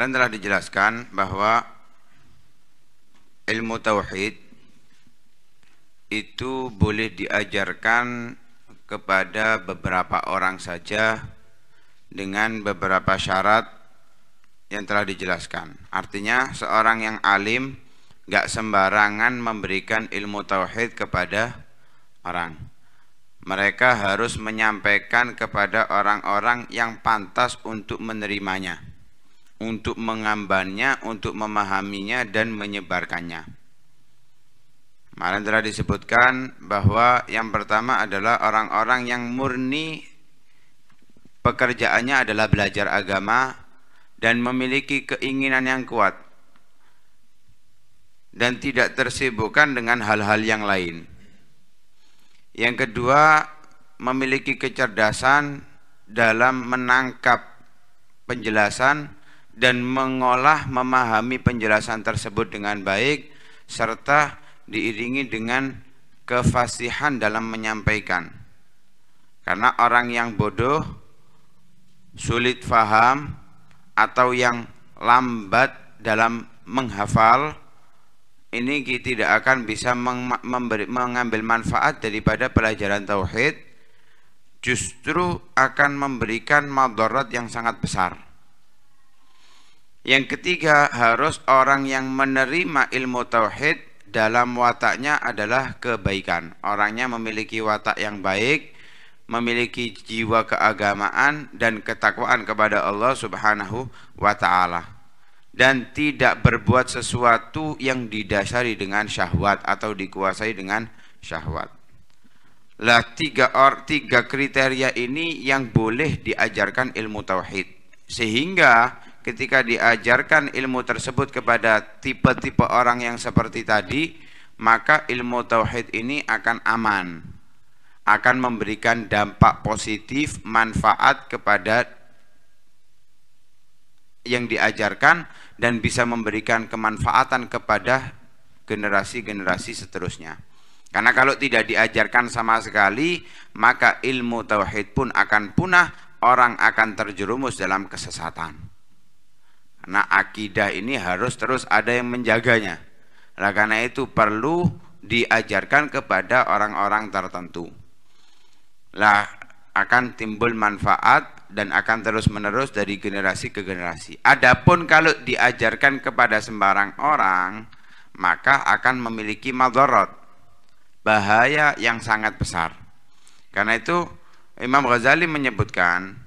Kemarin telah dijelaskan bahwa ilmu tauhid itu boleh diajarkan kepada beberapa orang saja dengan beberapa syarat yang telah dijelaskan. Artinya seorang yang alim gak sembarangan memberikan ilmu tauhid kepada orang. Mereka harus menyampaikan kepada orang-orang yang pantas untuk menerimanya untuk mengambannya, untuk memahaminya dan menyebarkannya. Malam telah disebutkan bahwa yang pertama adalah orang-orang yang murni pekerjaannya adalah belajar agama dan memiliki keinginan yang kuat dan tidak tersibukkan dengan hal-hal yang lain. Yang kedua, memiliki kecerdasan dalam menangkap penjelasan dan mengolah memahami penjelasan tersebut dengan baik serta diiringi dengan kefasihan dalam menyampaikan karena orang yang bodoh sulit faham atau yang lambat dalam menghafal ini tidak akan bisa memberi, mengambil manfaat daripada pelajaran tauhid justru akan memberikan madarat yang sangat besar yang ketiga, harus orang yang menerima ilmu tauhid dalam wataknya adalah kebaikan. Orangnya memiliki watak yang baik, memiliki jiwa keagamaan dan ketakwaan kepada Allah Subhanahu wa taala dan tidak berbuat sesuatu yang didasari dengan syahwat atau dikuasai dengan syahwat. Lah tiga or tiga kriteria ini yang boleh diajarkan ilmu tauhid sehingga ketika diajarkan ilmu tersebut kepada tipe-tipe orang yang seperti tadi, maka ilmu tauhid ini akan aman, akan memberikan dampak positif, manfaat kepada yang diajarkan dan bisa memberikan kemanfaatan kepada generasi-generasi seterusnya. Karena kalau tidak diajarkan sama sekali, maka ilmu tauhid pun akan punah, orang akan terjerumus dalam kesesatan. Nah, akidah ini harus terus ada yang menjaganya. Nah, karena itu perlu diajarkan kepada orang-orang tertentu. Lah akan timbul manfaat dan akan terus-menerus dari generasi ke generasi. Adapun kalau diajarkan kepada sembarang orang, maka akan memiliki madorot, bahaya yang sangat besar. Karena itu Imam Ghazali menyebutkan,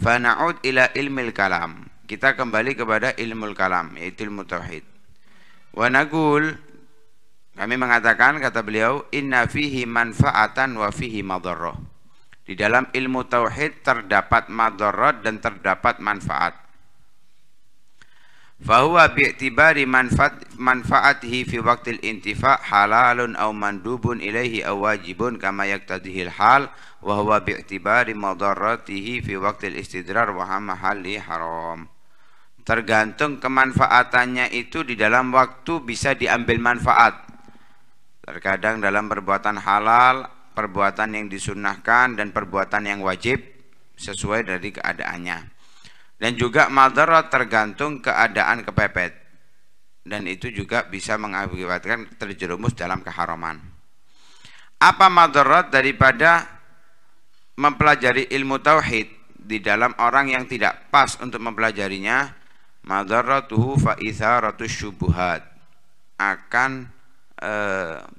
"Fana'ud ila ilmil kalam." kita kembali kepada ilmu kalam yaitu ilmu tauhid wa nagul kami mengatakan kata beliau inna fihi manfaatan wa fihi madarrah di dalam ilmu tauhid terdapat madarrah dan terdapat manfaat fahuwa bi'tibari manfaat manfaatihi fi waqtil intifa halalun aw mandubun ilaihi aw wajibun kama yaktadihil hal wa huwa bi'tibari madarratihi fi waqtil istidrar wa mahali haram Tergantung kemanfaatannya itu di dalam waktu bisa diambil manfaat. Terkadang dalam perbuatan halal, perbuatan yang disunahkan dan perbuatan yang wajib sesuai dari keadaannya. Dan juga madarat tergantung keadaan kepepet. Dan itu juga bisa mengakibatkan terjerumus dalam keharaman. Apa madarat daripada mempelajari ilmu tauhid di dalam orang yang tidak pas untuk mempelajarinya? madaratuhu fa itharatus syubuhat akan e,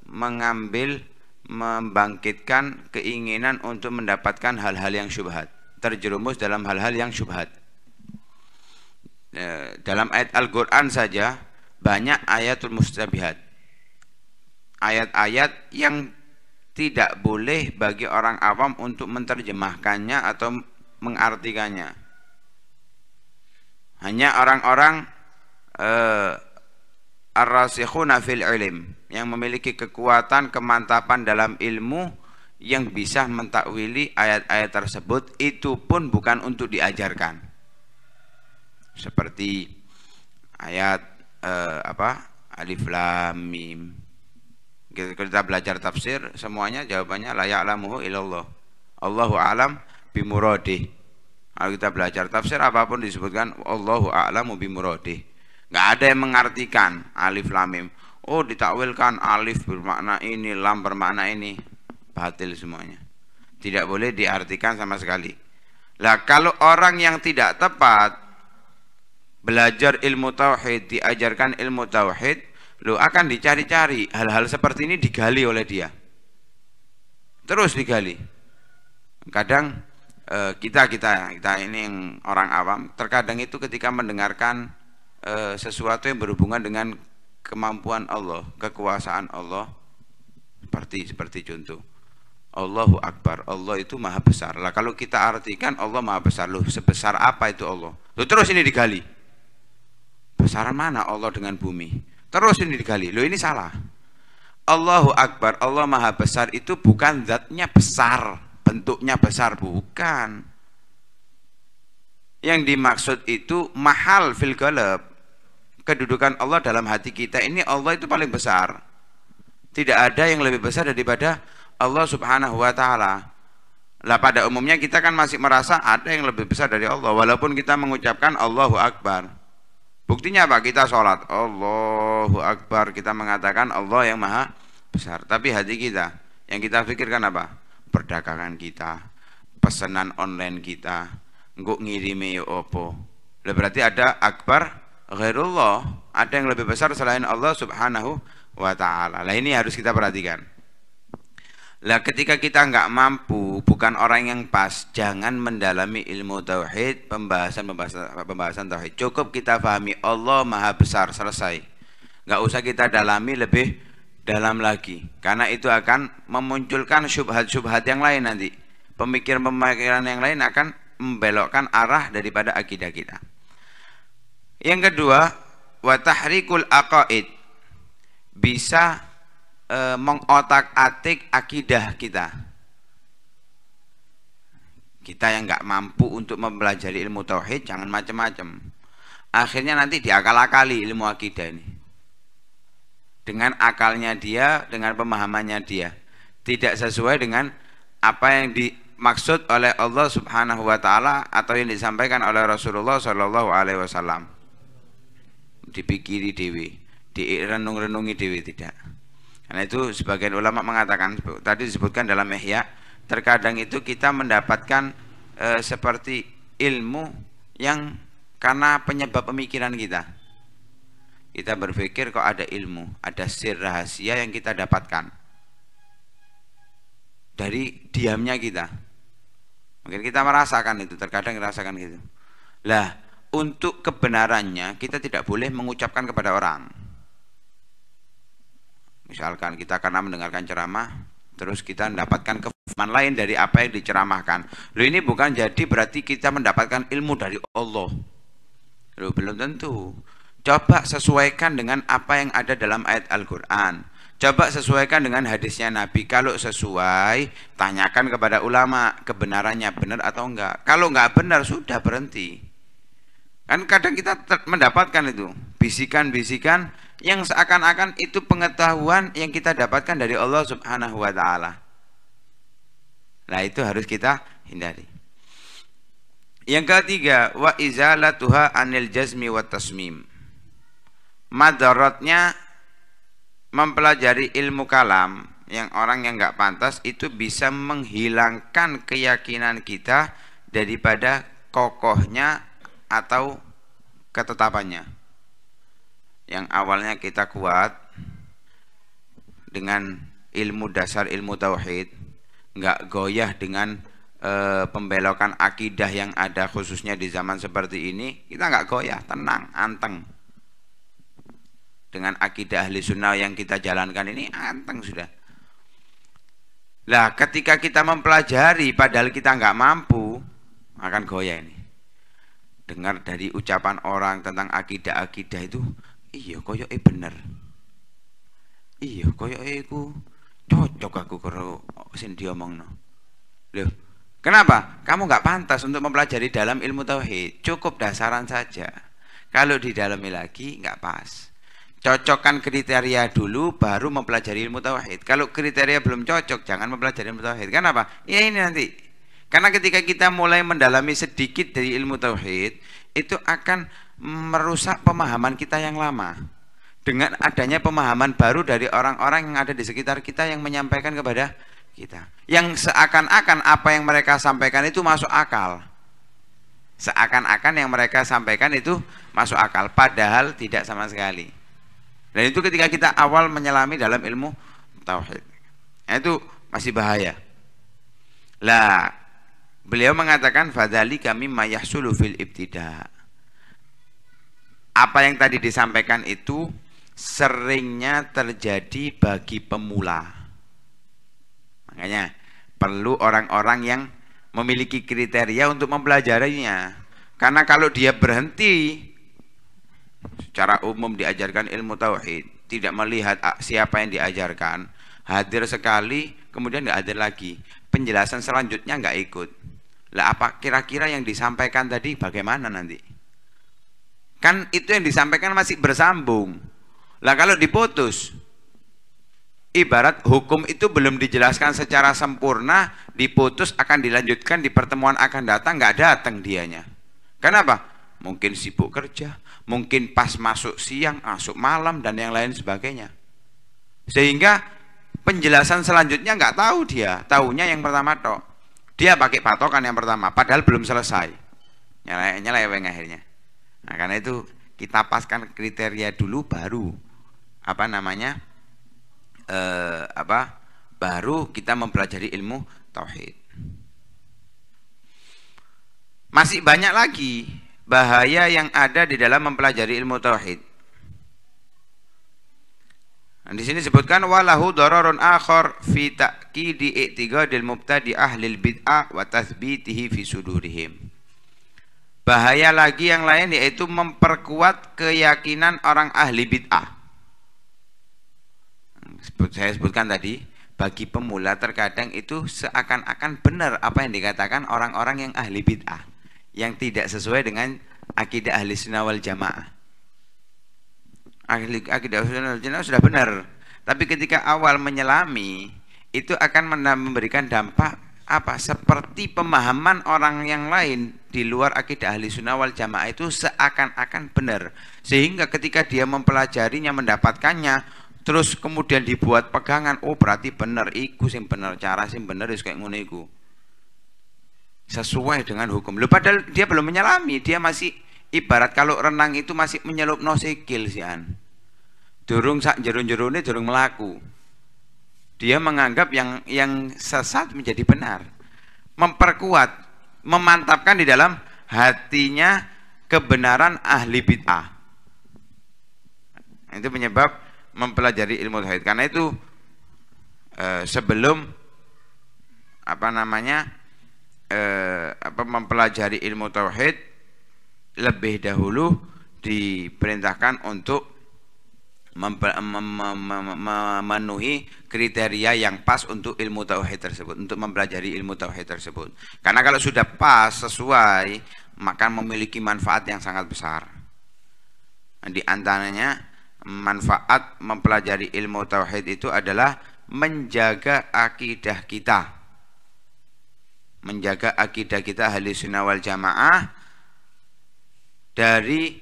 mengambil membangkitkan keinginan untuk mendapatkan hal-hal yang syubhat terjerumus dalam hal-hal yang syubhat e, dalam ayat Al-Qur'an saja banyak ayatul mustabihat ayat-ayat yang tidak boleh bagi orang awam untuk menerjemahkannya atau mengartikannya hanya orang-orang eh, ar-rasikhuna fil ilim yang memiliki kekuatan kemantapan dalam ilmu yang bisa mentakwili ayat-ayat tersebut itu pun bukan untuk diajarkan seperti ayat eh, apa alif lam mim kita, belajar tafsir semuanya jawabannya layaklah ya'lamuhu ilallah Allahu alam bimuradih kalau kita belajar tafsir apapun disebutkan Allahu a'lamu bimuradih. Enggak ada yang mengartikan alif lam mim. Oh, ditakwilkan alif bermakna ini, lam bermakna ini. Batil semuanya. Tidak boleh diartikan sama sekali. Lah kalau orang yang tidak tepat belajar ilmu tauhid, diajarkan ilmu tauhid, lo akan dicari-cari hal-hal seperti ini digali oleh dia. Terus digali. Kadang Eh, kita kita kita ini yang orang awam terkadang itu ketika mendengarkan uh, sesuatu yang berhubungan dengan kemampuan Allah, kekuasaan Allah seperti seperti contoh Allahu Akbar. Allah itu maha besar. Lah kalau kita artikan Allah maha besar loh, sebesar apa itu Allah? Loh terus ini digali. besar mana Allah dengan bumi? Terus ini digali. Loh ini salah. Allahu Akbar, Allah maha besar itu bukan zatnya besar bentuknya besar bukan yang dimaksud itu mahal fil galab kedudukan Allah dalam hati kita ini Allah itu paling besar tidak ada yang lebih besar daripada Allah subhanahu wa ta'ala lah pada umumnya kita kan masih merasa ada yang lebih besar dari Allah walaupun kita mengucapkan Allahu Akbar buktinya apa? kita sholat Allahu Akbar kita mengatakan Allah yang maha besar tapi hati kita yang kita pikirkan apa? perdagangan kita, pesanan online kita, nguk ngirimi opo. Lah berarti ada akbar ghairullah, ada yang lebih besar selain Allah Subhanahu wa taala. Lah ini harus kita perhatikan. Lah ketika kita nggak mampu, bukan orang yang pas, jangan mendalami ilmu tauhid, pembahasan pembahasan pembahasan tauhid. Cukup kita pahami Allah Maha Besar, selesai. Nggak usah kita dalami lebih dalam lagi karena itu akan memunculkan subhat-subhat yang lain nanti pemikiran-pemikiran yang lain akan membelokkan arah daripada akidah kita yang kedua watahrikul aqaid bisa e, mengotak-atik akidah kita kita yang nggak mampu untuk mempelajari ilmu tauhid jangan macam-macam akhirnya nanti diakal-akali ilmu akidah ini dengan akalnya dia, dengan pemahamannya dia. Tidak sesuai dengan apa yang dimaksud oleh Allah Subhanahu wa taala atau yang disampaikan oleh Rasulullah Shallallahu alaihi wasallam. Dipikiri dewi, direnung-renungi dewi tidak. Karena itu sebagian ulama mengatakan tadi disebutkan dalam Ihya, terkadang itu kita mendapatkan e, seperti ilmu yang karena penyebab pemikiran kita kita berpikir kok ada ilmu, ada sir rahasia yang kita dapatkan dari diamnya kita. Mungkin kita merasakan itu, terkadang merasakan gitu. Lah, untuk kebenarannya kita tidak boleh mengucapkan kepada orang. Misalkan kita karena mendengarkan ceramah, terus kita mendapatkan kefahaman lain dari apa yang diceramahkan. lo ini bukan jadi berarti kita mendapatkan ilmu dari Allah. lo belum tentu Coba sesuaikan dengan apa yang ada dalam ayat Al-Quran. Coba sesuaikan dengan hadisnya Nabi. Kalau sesuai, tanyakan kepada ulama kebenarannya benar atau enggak. Kalau enggak benar, sudah berhenti. Kan kadang kita mendapatkan itu. Bisikan-bisikan yang seakan-akan itu pengetahuan yang kita dapatkan dari Allah subhanahu wa ta'ala. Nah itu harus kita hindari. Yang ketiga, wa izalatuha anil jazmi wa tasmim madorotnya mempelajari ilmu kalam yang orang yang nggak pantas itu bisa menghilangkan keyakinan kita daripada kokohnya atau ketetapannya yang awalnya kita kuat dengan ilmu dasar ilmu tauhid nggak goyah dengan e, pembelokan akidah yang ada khususnya di zaman seperti ini kita nggak goyah tenang anteng dengan akidah ahli sunnah yang kita jalankan ini anteng sudah lah ketika kita mempelajari padahal kita nggak mampu akan goyah ini dengar dari ucapan orang tentang akidah-akidah itu iya koyo e bener iya koyo e ku cocok aku karo sing no loh kenapa kamu nggak pantas untuk mempelajari dalam ilmu tauhid cukup dasaran saja kalau didalami lagi nggak pas cocokkan kriteria dulu baru mempelajari ilmu tauhid. Kalau kriteria belum cocok jangan mempelajari ilmu tauhid. Kenapa? Ya ini nanti. Karena ketika kita mulai mendalami sedikit dari ilmu tauhid, itu akan merusak pemahaman kita yang lama. Dengan adanya pemahaman baru dari orang-orang yang ada di sekitar kita yang menyampaikan kepada kita. Yang seakan-akan apa yang mereka sampaikan itu masuk akal. Seakan-akan yang mereka sampaikan itu masuk akal padahal tidak sama sekali. Dan itu ketika kita awal menyelami dalam ilmu tauhid. Nah, itu masih bahaya. Lah, beliau mengatakan fadali kami mayah fil ibtida. Apa yang tadi disampaikan itu seringnya terjadi bagi pemula. Makanya perlu orang-orang yang memiliki kriteria untuk mempelajarinya. Karena kalau dia berhenti secara umum diajarkan ilmu tauhid, tidak melihat ah, siapa yang diajarkan, hadir sekali kemudian tidak hadir lagi. Penjelasan selanjutnya nggak ikut. Lah apa kira-kira yang disampaikan tadi bagaimana nanti? Kan itu yang disampaikan masih bersambung. Lah kalau diputus ibarat hukum itu belum dijelaskan secara sempurna, diputus akan dilanjutkan di pertemuan akan datang nggak datang dianya. Kenapa? Mungkin sibuk kerja, mungkin pas masuk siang, masuk malam dan yang lain sebagainya. Sehingga penjelasan selanjutnya nggak tahu dia, tahunya yang pertama tok. Dia pakai patokan yang pertama, padahal belum selesai. Nyeleweng yang akhirnya. Nah, karena itu kita paskan kriteria dulu baru apa namanya eh, apa baru kita mempelajari ilmu tauhid. Masih banyak lagi bahaya yang ada di dalam mempelajari ilmu tauhid. Nah, di sini disebutkan walahu dararun akhar fi ta'kidi i'tiqadil mubtadi ahli bid'ah wa tathbitihi fi sudurihim. Bahaya lagi yang lain yaitu memperkuat keyakinan orang ahli bid'ah. Saya sebutkan tadi, bagi pemula terkadang itu seakan-akan benar apa yang dikatakan orang-orang yang ahli bid'ah yang tidak sesuai dengan akidah ahli sunnah wal jamaah ahli akidah sunnah wal jamaah sudah benar tapi ketika awal menyelami itu akan memberikan dampak apa seperti pemahaman orang yang lain di luar akidah ahli sunnah wal jamaah itu seakan-akan benar sehingga ketika dia mempelajarinya mendapatkannya terus kemudian dibuat pegangan oh berarti benar iku sing benar cara sing benar. wis kayak ngono iku sesuai dengan hukum. Lu padahal dia belum menyelami, dia masih ibarat kalau renang itu masih menyelup no sikil an. Jurung sak jerun-jerune durung melaku. Dia menganggap yang yang sesat menjadi benar. Memperkuat, memantapkan di dalam hatinya kebenaran ahli bid'ah. Itu penyebab mempelajari ilmu tauhid. Karena itu eh, sebelum apa namanya? eh, apa mempelajari ilmu tauhid lebih dahulu diperintahkan untuk memenuhi kriteria yang pas untuk ilmu tauhid tersebut, untuk mempelajari ilmu tauhid tersebut. Karena kalau sudah pas sesuai, maka memiliki manfaat yang sangat besar. Di antaranya manfaat mempelajari ilmu tauhid itu adalah menjaga akidah kita menjaga akidah kita ahli sunnah wal jamaah dari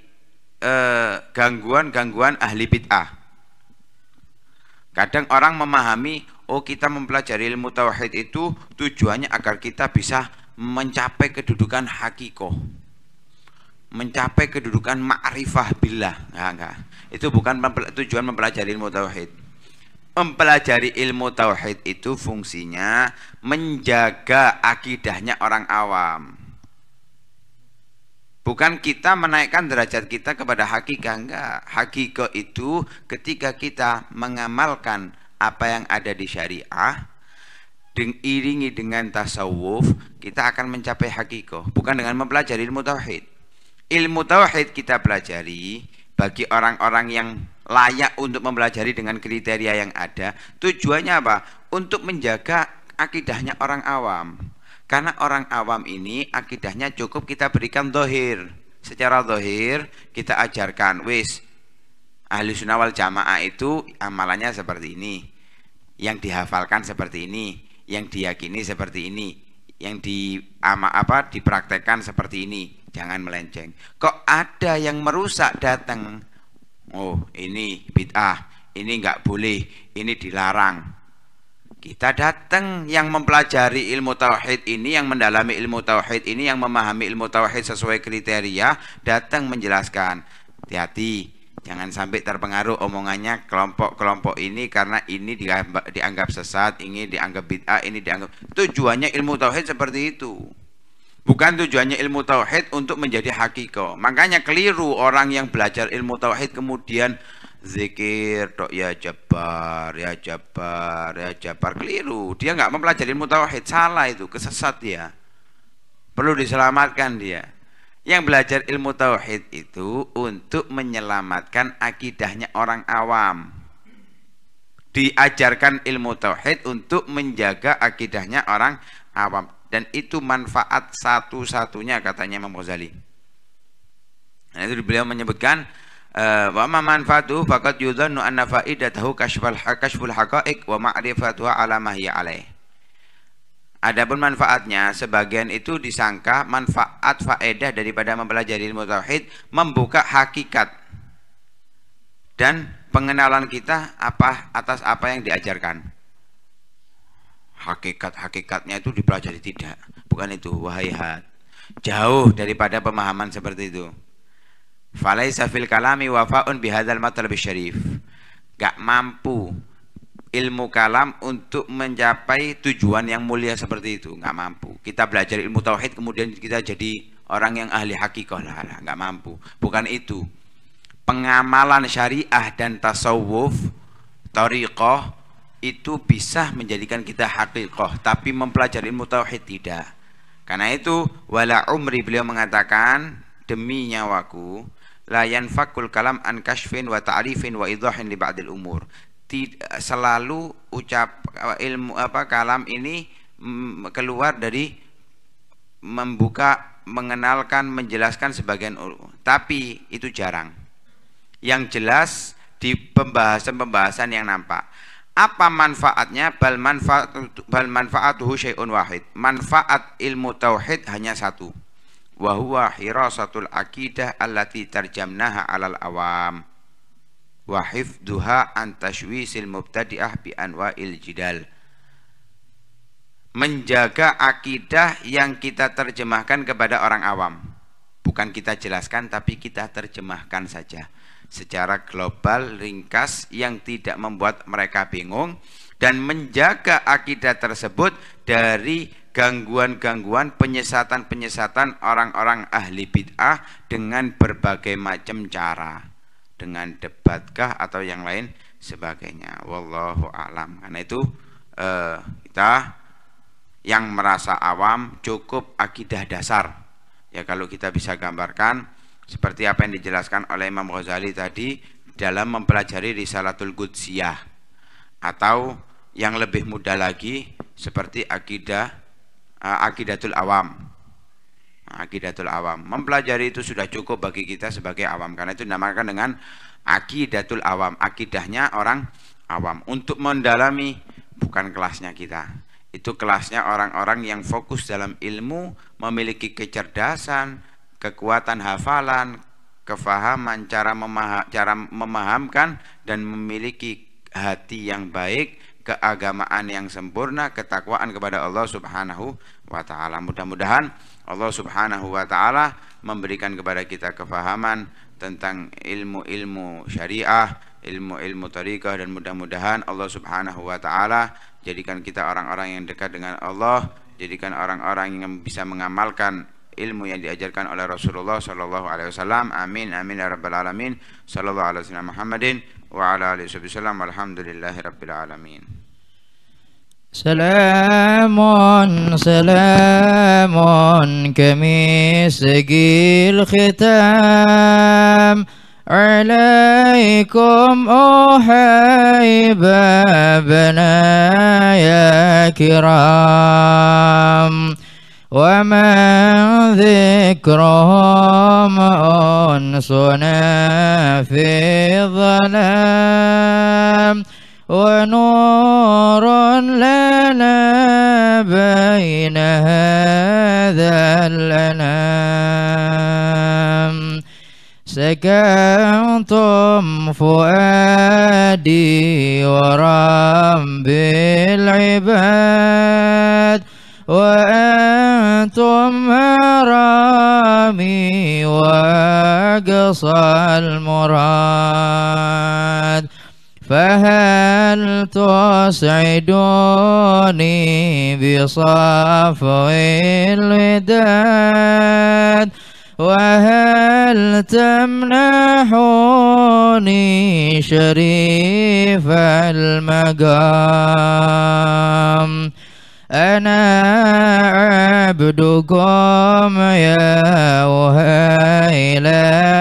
eh, gangguan-gangguan eh, ahli bid'ah. Kadang orang memahami, oh kita mempelajari ilmu tauhid itu tujuannya agar kita bisa mencapai kedudukan hakikoh. Mencapai kedudukan ma'rifah billah. Enggak, enggak. Itu bukan tujuan mempelajari ilmu tauhid mempelajari ilmu tauhid itu fungsinya menjaga akidahnya orang awam. Bukan kita menaikkan derajat kita kepada hakikat enggak. Hakikat itu ketika kita mengamalkan apa yang ada di syariah, diiringi dengan tasawuf, kita akan mencapai hakikat, Bukan dengan mempelajari ilmu tauhid. Ilmu tauhid kita pelajari bagi orang-orang yang layak untuk mempelajari dengan kriteria yang ada. Tujuannya apa? Untuk menjaga akidahnya orang awam. Karena orang awam ini akidahnya cukup kita berikan dohir. Secara dohir kita ajarkan, wis ahli sunnah wal jamaah itu amalannya seperti ini. Yang dihafalkan seperti ini, yang diyakini seperti ini, yang di ama, apa dipraktekkan seperti ini. Jangan melenceng. Kok ada yang merusak datang oh ini bid'ah, ini nggak boleh, ini dilarang. Kita datang yang mempelajari ilmu tauhid ini, yang mendalami ilmu tauhid ini, yang memahami ilmu tauhid sesuai kriteria, datang menjelaskan. Hati-hati, jangan sampai terpengaruh omongannya kelompok-kelompok ini karena ini dianggap, dianggap sesat, ini dianggap bid'ah, ini dianggap tujuannya ilmu tauhid seperti itu. Bukan tujuannya ilmu tauhid untuk menjadi hakiko. Makanya keliru orang yang belajar ilmu tauhid kemudian zikir dok ya jabar ya jabar ya jabar keliru dia nggak mempelajari ilmu tauhid salah itu kesesat ya. perlu diselamatkan dia yang belajar ilmu tauhid itu untuk menyelamatkan akidahnya orang awam diajarkan ilmu tauhid untuk menjaga akidahnya orang awam dan itu manfaat satu-satunya katanya Imam Ghazali. Nah, itu beliau menyebutkan eh, wa ma manfaatu faqad yudhannu anna faidatahu kashful hakashful haqa'iq wa ma'rifatuha ala ma hiya alaih. Adapun manfaatnya, sebagian itu disangka manfaat faedah daripada mempelajari ilmu tauhid membuka hakikat dan pengenalan kita apa atas apa yang diajarkan hakikat-hakikatnya itu dipelajari tidak bukan itu wahai had jauh daripada pemahaman seperti itu falaisa fil kalami wafaun matal matlab syarif gak mampu ilmu kalam untuk mencapai tujuan yang mulia seperti itu nggak mampu kita belajar ilmu tauhid kemudian kita jadi orang yang ahli hakikat lah nggak mampu bukan itu pengamalan syariah dan tasawuf tariqoh itu bisa menjadikan kita hakikoh tapi mempelajari ilmu tauhid tidak karena itu wala umri beliau mengatakan demi nyawaku layan fakul kalam an kashfin wa ta'rifin wa idhahin li ba'dil umur selalu ucap eh, ilmu apa kalam ini mm, keluar dari membuka mengenalkan menjelaskan sebagian tapi itu jarang yang jelas di pembahasan-pembahasan yang nampak apa manfaatnya bal manfaat bal manfaatuhu syai'un wahid manfaat ilmu tauhid hanya satu wa huwa hirasatul aqidah allati tarjamnaha alal awam wa hifduha an tashwisil mubtadi'ah bi anwa'il jidal menjaga akidah yang kita terjemahkan kepada orang awam bukan kita jelaskan tapi kita terjemahkan saja secara global ringkas yang tidak membuat mereka bingung dan menjaga akidah tersebut dari gangguan-gangguan penyesatan-penyesatan orang-orang ahli bid'ah dengan berbagai macam cara dengan debatkah atau yang lain sebagainya wallahu alam karena itu eh, kita yang merasa awam cukup akidah dasar ya kalau kita bisa gambarkan seperti apa yang dijelaskan oleh Imam Ghazali tadi dalam mempelajari Risalatul Qudsiyah atau yang lebih mudah lagi seperti akidah eh, akidatul awam akidatul awam mempelajari itu sudah cukup bagi kita sebagai awam karena itu dinamakan dengan akidatul awam akidahnya orang awam untuk mendalami bukan kelasnya kita itu kelasnya orang-orang yang fokus dalam ilmu memiliki kecerdasan kekuatan hafalan, kefahaman, cara, memah cara memahamkan dan memiliki hati yang baik, keagamaan yang sempurna, ketakwaan kepada Allah Subhanahu wa taala. Mudah-mudahan Allah Subhanahu wa taala memberikan kepada kita kefahaman tentang ilmu-ilmu syariah, ilmu-ilmu tariqah dan mudah-mudahan Allah Subhanahu wa taala jadikan kita orang-orang yang dekat dengan Allah, jadikan orang-orang yang bisa mengamalkan ilmu yang diajarkan oleh Rasulullah sallallahu alaihi wasallam. Amin amin ya rabbal alamin. Sallallahu alaihi wasallam Muhammadin wa ala alihi wasallam. Alhamdulillahi rabbil alamin. سلام سلام كميس الختام عليكم أوحي ومن ذكرهم أنسنا في ظلام ونور لنا بين هذا الأنام سكنتم فؤادي ورب العباد وأنتم مرامي وأقصى المراد فهل تسعدوني بصفو الوداد وهل تمنحوني شريف المقام أنا عبدكم يا إلى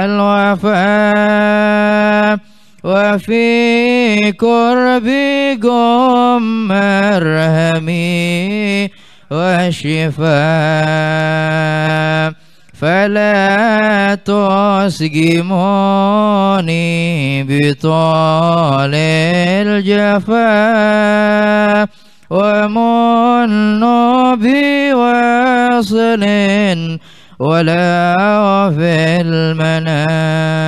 الوفاء وفي كربكم مرهمي والشفاء فلا تسقموني بطال الجفاء ومن وصل ولا في المنام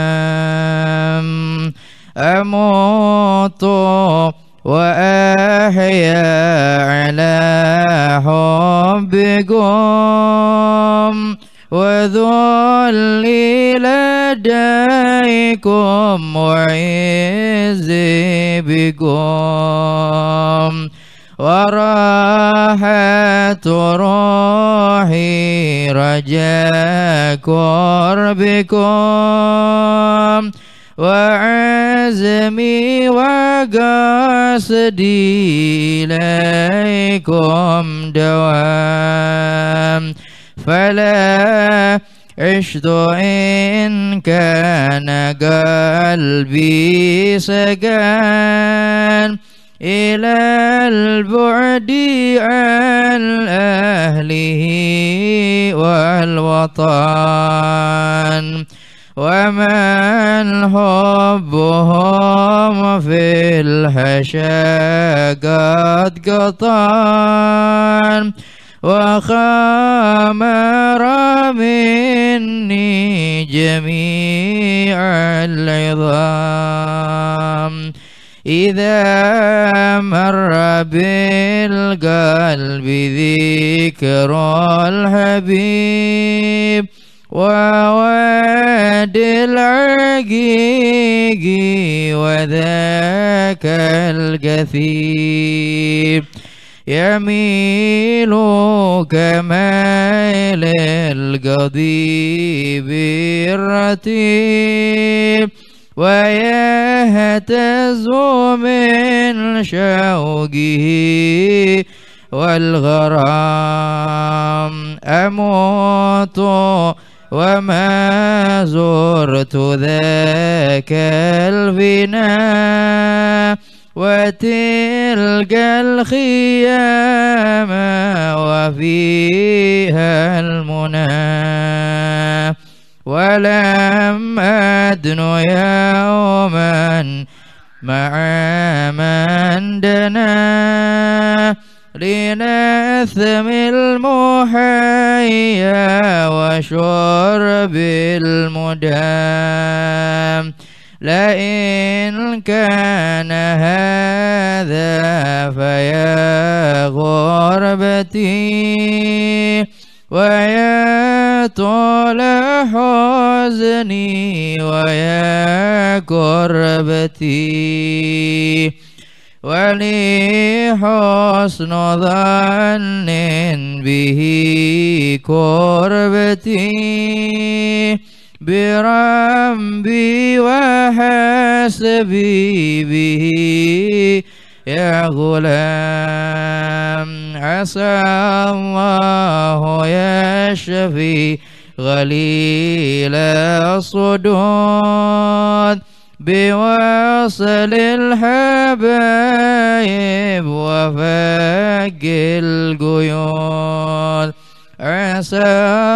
لكم وعزمي وقصدي إليكم دوام فلا عشت إن كان قلبي سجان إلى البعد عن أهله والوطن ومن حبهم في الحشا قد قطان وخمر مني جميع العظام إذا مر بالقلب ذكر الحبيب وواد العقيق وذاك الكثيب يميل كمال القضيب الرتيب ويهتز من شوقه والغرام أموت وما زرت ذاك الفناء وتلك الخيام وفيها المنى ولم أدن يوما مع من دنا لنثم المحيا وشرب المدام لئن كان هذا فيا غربتي ويا طول حزني ويا كربتي ولي حسن ظن به كربتي بربي وحسبي به يا غلام عسى الله يشفي غليل الصدود بواصل الحبايب وفك القيود عسى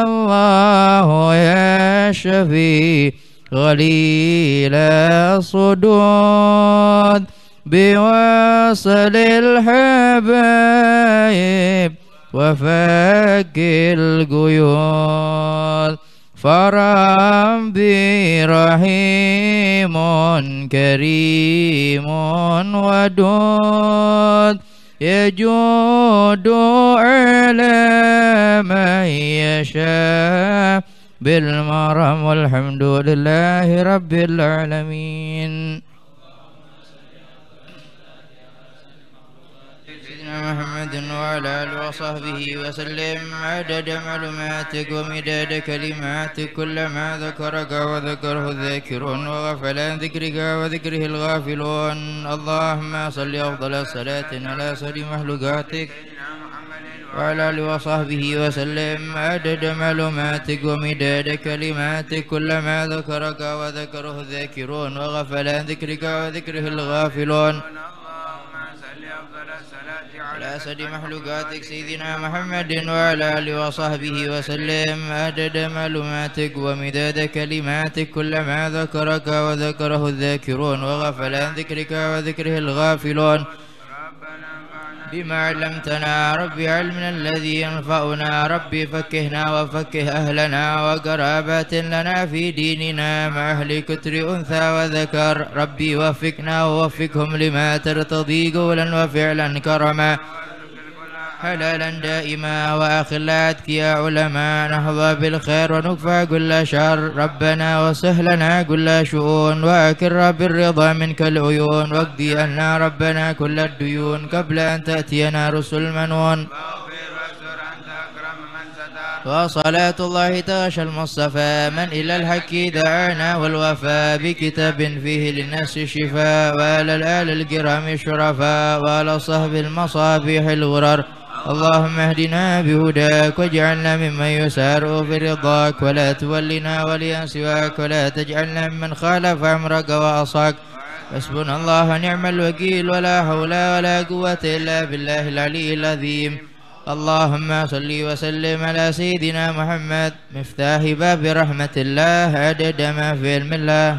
الله يشفي غليل الصدود بواصل الحبايب وفك القيود فربي رحيم كريم ودود يجود على من يشاء بالمرم والحمد لله رب العالمين محمد وعلى ال وصحبه وسلم عدد معلوماتك ومداد كلماتك كلما ذكرك وذكره الذاكرون وغفل عن ذكرك وذكره الغافلون اللهم صل أفضل الصلاة على سر مخلوقاتك وعلى ال وصحبه وسلم عدد معلوماتك ومداد كلماتك كلما ذكرك وذكره الذاكرون وغفل عن ذكرك وذكره الغافلون على أسد مخلوقاتك سيدنا محمد وعلى آله وصحبه وسلم عدد معلوماتك ومداد كلماتك كلما ذكرك وذكره الذاكرون وغفل عن ذكرك وذكره الغافلون بما علمتنا ربي علمنا الذي ينفعنا ربي فكهنا وفكه أهلنا وقرابات لنا في ديننا مع أهل كتر أنثى وذكر ربي وفقنا ووفقهم لما ترتضي قولا وفعلا كرما حلالا دائما وأخلاتك يا علماء نهضى بالخير ونكفى كل شر ربنا وسهلنا كل شؤون وأكر بالرضا منك العيون واقضي لنا ربنا كل الديون قبل أن تأتينا رسل منون وصلاة الله تغشى المصطفى من إلى الحق دعانا والوفاء بكتاب فيه للناس شفاء وعلى الآل الكرام الشرفاء وعلى صحب المصابيح الغرر اللهم اهدنا بهداك واجعلنا ممن يسار في رضاك ولا تولنا وليا سواك ولا تجعلنا ممن خالف امرك واصاك حسبنا الله ونعم الوكيل ولا حول ولا قوة إلا بالله العلي العظيم اللهم صل وسلم على سيدنا محمد مفتاح باب رحمة الله عدد ما في علم الله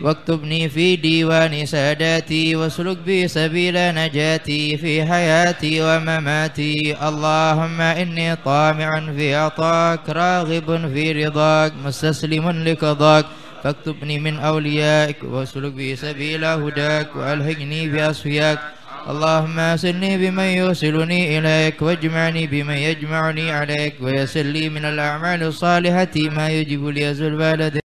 واكتبني في ديوان ساداتي واسلك بي سبيل نجاتي في حياتي ومماتي اللهم إني طامع في عطاك راغب في رضاك مستسلم لقضاك فاكتبني من أوليائك واسلك بي سبيل هداك وألهجني بأصفياك اللهم سلني بمن يوصلني إليك واجمعني بمن يجمعني عليك ويسر لي من الأعمال الصالحة ما يجب لي زلفى